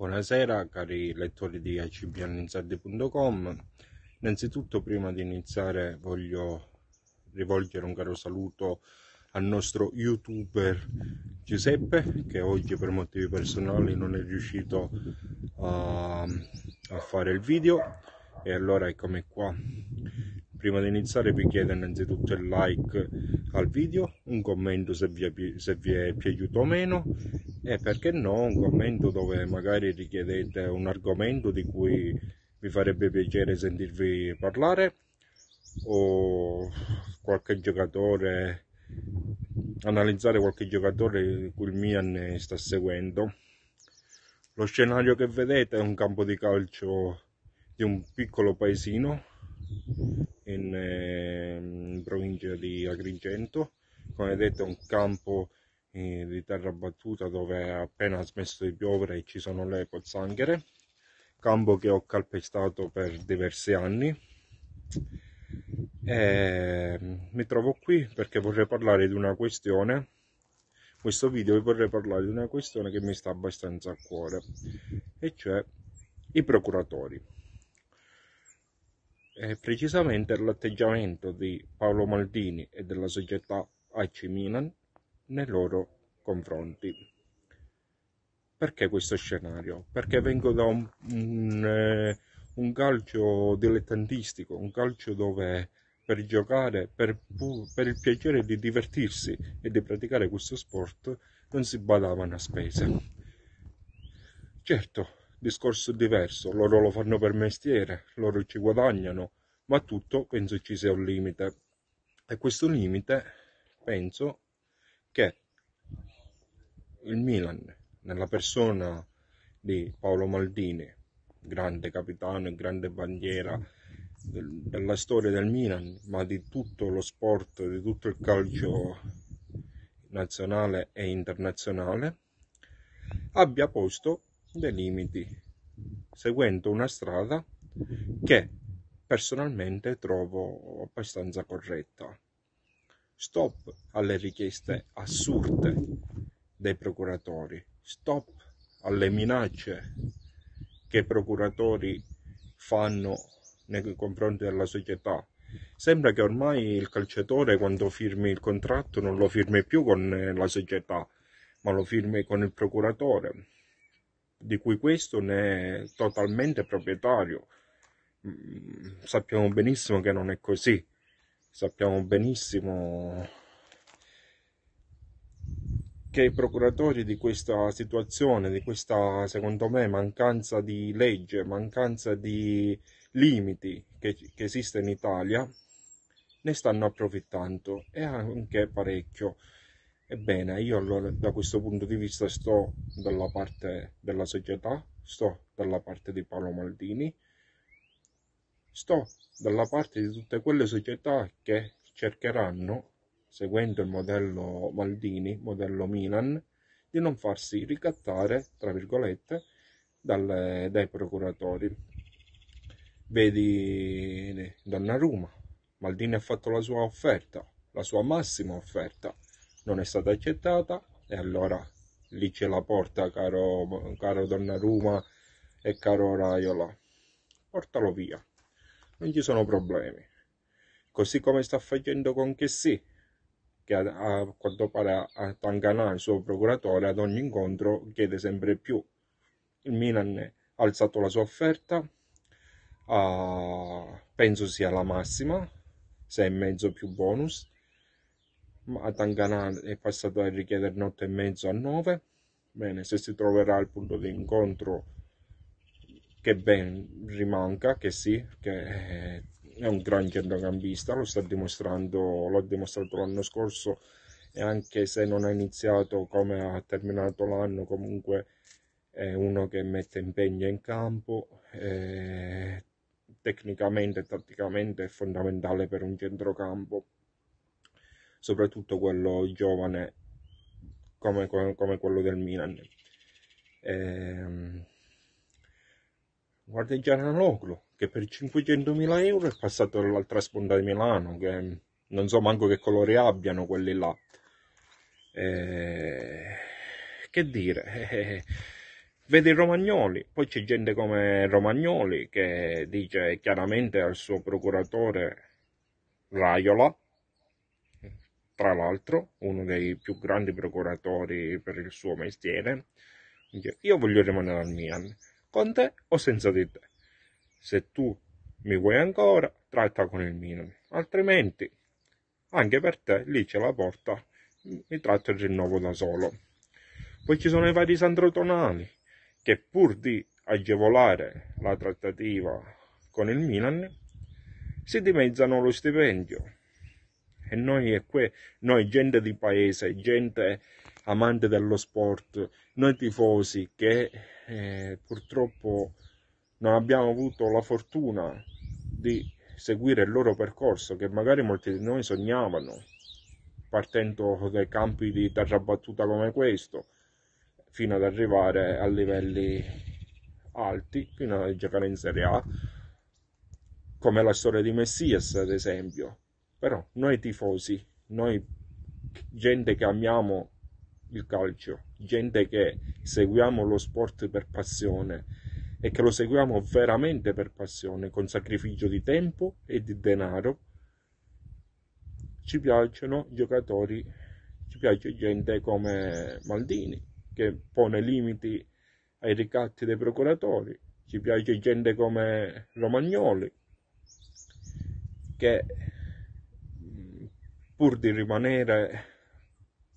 Buonasera cari lettori di acbninsider.com Innanzitutto prima di iniziare voglio rivolgere un caro saluto al nostro youtuber Giuseppe che oggi per motivi personali non è riuscito a, a fare il video e allora eccomi qua prima di iniziare vi chiedo innanzitutto il like al video un commento se vi è, se vi è piaciuto o meno e eh, perché no un commento dove magari richiedete un argomento di cui vi farebbe piacere sentirvi parlare o qualche giocatore analizzare qualche giocatore cui il Milan sta seguendo lo scenario che vedete è un campo di calcio di un piccolo paesino in, eh, in provincia di Agrigento come vedete è un campo di terra battuta dove ha appena smesso di piovere e ci sono le pozzanghere campo che ho calpestato per diversi anni e mm, mi trovo qui perché vorrei parlare di una questione questo video vi vorrei parlare di una questione che mi sta abbastanza a cuore e cioè i procuratori e precisamente l'atteggiamento di Paolo Maldini e della società AC Milan nei loro confronti. Perché questo scenario? Perché vengo da un, un, eh, un calcio dilettantistico, un calcio dove per giocare, per, per, il piacere di divertirsi e di praticare questo sport, non si badavano a spese. Certo, discorso diverso, loro lo fanno per mestiere, loro ci guadagnano, ma tutto penso ci sia un limite. E questo limite, penso, che il Milan, nella persona di Paolo Maldini, grande capitano e grande bandiera della storia del Milan, ma di tutto lo sport, di tutto il calcio nazionale e internazionale, abbia posto dei limiti, seguendo una strada che personalmente trovo abbastanza corretta. Stop alle richieste assurde dei procuratori, stop alle minacce che i procuratori fanno nei confronti della società. Sembra che ormai il calciatore quando firmi il contratto non lo firmi più con eh, la società, ma lo firmi con il procuratore, di cui questo ne è totalmente proprietario. Mm, sappiamo benissimo che non è così sappiamo benissimo che i procuratori di questa situazione, di questa secondo me mancanza di legge, mancanza di limiti che, che esiste in Italia, ne stanno approfittando e anche parecchio. Ebbene, io allora da questo punto di vista sto dalla parte della società, sto dalla parte di Paolo Maldini, Sto dalla parte di tutte quelle società che cercheranno, seguendo il modello Maldini, modello Milan, di non farsi ricattare, tra virgolette, dalle, dai procuratori. Vedi Donnarumma, Maldini ha fatto la sua offerta, la sua massima offerta, non è stata accettata e allora lì c'è la porta, caro, caro Donnarumma e caro Raiola. Portalo via non ci sono problemi. Così come sta facendo con Chessy, che a, a quanto pare a Tanganà, il suo procuratore, ad ogni incontro chiede sempre più. Il Milan ha alzato la sua offerta, a, penso sia la massima, sei e mezzo più bonus, ma Tanganà è passato a e mezzo a 9. Bene, se si troverà al punto di incontro che ben rimanca, che sì, che è un gran centrocampista, lo sta dimostrando, l'ha dimostrato l'anno scorso e anche se non ha iniziato come ha terminato l'anno, comunque è uno che mette impegno in campo, eh, tecnicamente e tatticamente è fondamentale per un centrocampo, soprattutto quello giovane come, come quello del Milan. Eh, guarda Gianaloglu che per 500.000 euro è passato dall'altra sponda di Milano che non so manco che colore abbiano quelli là eh, che dire eh, i Romagnoli poi c'è gente come Romagnoli che dice chiaramente al suo procuratore Raiola tra l'altro uno dei più grandi procuratori per il suo mestiere dice, io voglio rimanere al Milan con te o senza di te. Se tu mi vuoi ancora, tratta con il minimo, altrimenti anche per te lì c'è la porta, mi tratto il rinnovo da solo. Poi ci sono i vari sandrotonali che pur di agevolare la trattativa con il Milan si dimezzano lo stipendio. E noi, è que- noi gente di paese, gente amante dello sport, noi tifosi che eh, purtroppo non abbiamo avuto la fortuna di seguire il loro percorso che magari molti di noi sognavano partendo dai campi di terra battuta come questo fino ad arrivare a livelli alti fino a giocare in Serie A come la storia di Messias ad esempio però noi tifosi noi gente che amiamo il calcio, gente che seguiamo lo sport per passione e che lo seguiamo veramente per passione, con sacrificio di tempo e di denaro. Ci piacciono giocatori, ci piace gente come Maldini, che pone limiti ai ricatti dei procuratori, ci piace gente come Romagnoli, che pur di rimanere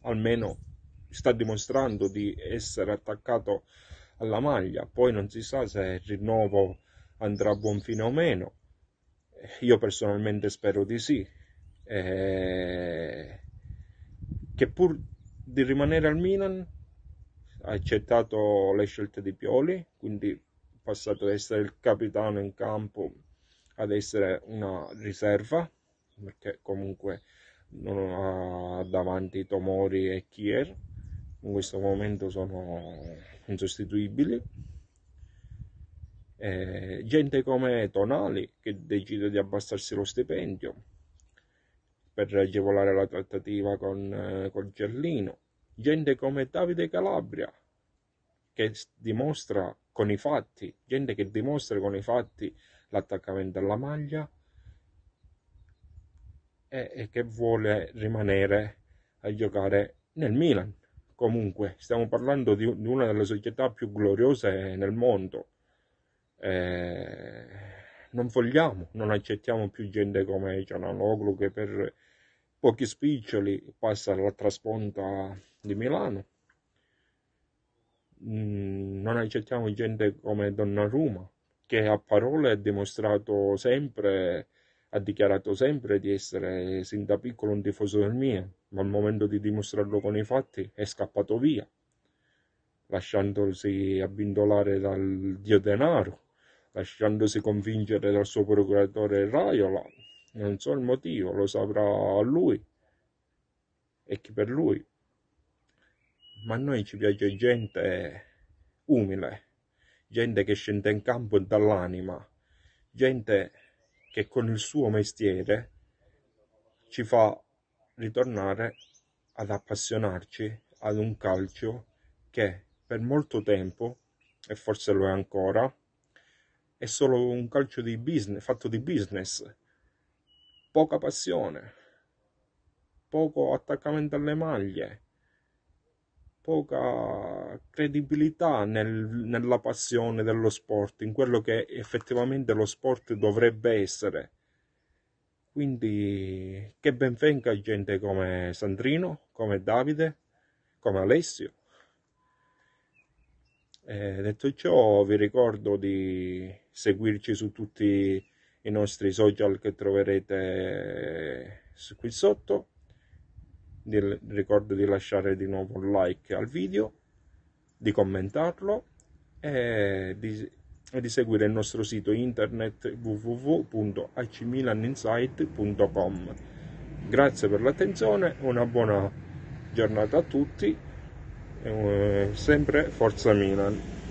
almeno sta dimostrando di essere attaccato alla maglia, poi non si sa se il rinnovo andrà a buon fine o meno, io personalmente spero di sì, eh, che pur di rimanere al Milan ha accettato le scelte di Pioli, quindi passato da essere il capitano in campo ad essere una riserva, perché comunque non ha davanti Tomori e Kier, in questo momento sono insostituibili. Eh, gente come Tonali che decide di abbassarsi lo stipendio per agevolare la trattativa con, eh, con Gerlino, gente come Davide Calabria che dimostra con i fatti, gente che dimostra con i fatti l'attaccamento alla maglia e, eh, e che vuole rimanere a giocare nel Milan. Comunque, stiamo parlando di, una delle società più gloriose nel mondo. Eh, non vogliamo, non accettiamo più gente come Cianaloglu che per pochi spiccioli passa all'altra sponda di Milano. Mm, non accettiamo gente come Donnarumma che a parole ha dimostrato sempre ha dichiarato sempre di essere sin da piccolo un tifoso del mio, ma al momento di dimostrarlo con i fatti è scappato via, lasciandosi abbindolare dal dio denaro, lasciandosi convincere dal suo procuratore Raiola. Non so il motivo, lo saprà lui e chi per lui. Ma a noi ci piace gente umile, gente che scende in campo dall'anima, gente che con il suo mestiere ci fa ritornare ad appassionarci ad un calcio che per molto tempo, e forse lo è ancora, è solo un calcio di business, fatto di business, poca passione, poco attaccamento alle maglie, poca credibilità nel, nella passione dello sport, in quello che effettivamente lo sport dovrebbe essere. Quindi che benvenga gente come Sandrino, come Davide, come Alessio. E eh, detto ciò, vi ricordo di seguirci su tutti i nostri social che troverete qui sotto ricordo di lasciare di nuovo un like al video, di commentarlo e di, e di seguire il nostro sito internet www.acmilaninsight.com. Grazie per l'attenzione, una buona giornata a tutti, eh, sempre Forza Milan.